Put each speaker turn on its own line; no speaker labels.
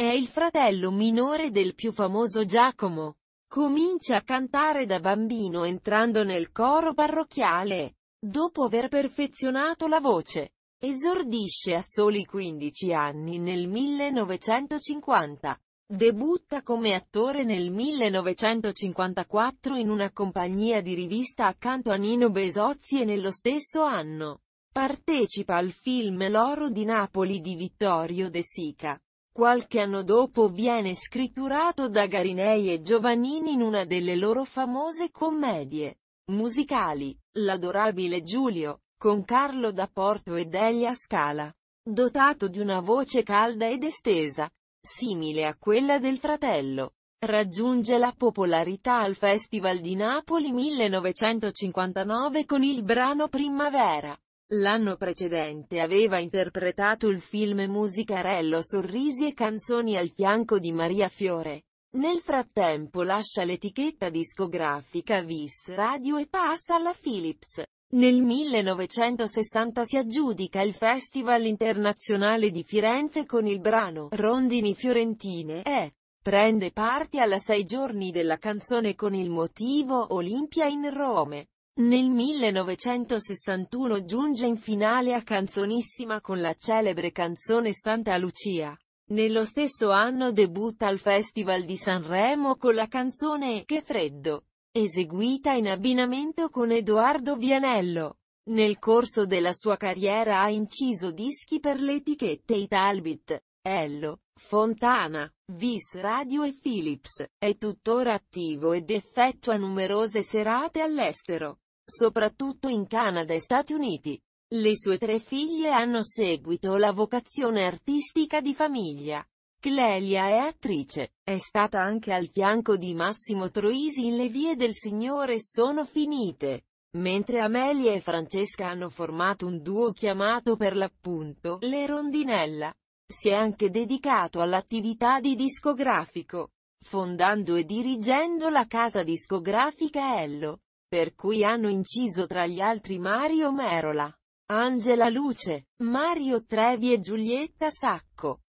È il fratello minore del più famoso Giacomo. Comincia a cantare da bambino entrando nel coro parrocchiale. Dopo aver perfezionato la voce, esordisce a soli 15 anni nel 1950. Debutta come attore nel 1954 in una compagnia di rivista accanto a Nino Besozzi e nello stesso anno partecipa al film L'oro di Napoli di Vittorio De Sica. Qualche anno dopo viene scritturato da Garinei e Giovannini in una delle loro famose commedie musicali, L'adorabile Giulio, con Carlo da Porto ed Elia Scala. Dotato di una voce calda ed estesa, simile a quella del fratello, raggiunge la popolarità al Festival di Napoli 1959 con il brano Primavera. L'anno precedente aveva interpretato il film musicarello Sorrisi e canzoni al fianco di Maria Fiore. Nel frattempo lascia l'etichetta discografica Vis Radio e passa alla Philips. Nel 1960 si aggiudica il Festival Internazionale di Firenze con il brano Rondini Fiorentine e prende parte alla Sei Giorni della Canzone con il motivo Olimpia in Rome. Nel 1961 giunge in finale a Canzonissima con la celebre canzone Santa Lucia. Nello stesso anno debutta al Festival di Sanremo con la canzone Che freddo, eseguita in abbinamento con Edoardo Vianello. Nel corso della sua carriera ha inciso dischi per le etichette Italbit, Ello, Fontana, Vis Radio e Philips. È tuttora attivo ed effettua numerose serate all'estero soprattutto in Canada e Stati Uniti. Le sue tre figlie hanno seguito la vocazione artistica di famiglia. Clelia è attrice. È stata anche al fianco di Massimo Troisi in Le vie del Signore sono finite. Mentre Amelia e Francesca hanno formato un duo chiamato per l'appunto Le Rondinella. Si è anche dedicato all'attività di discografico, fondando e dirigendo la casa discografica Ello. Per cui hanno inciso tra gli altri Mario Merola, Angela Luce, Mario Trevi e Giulietta Sacco.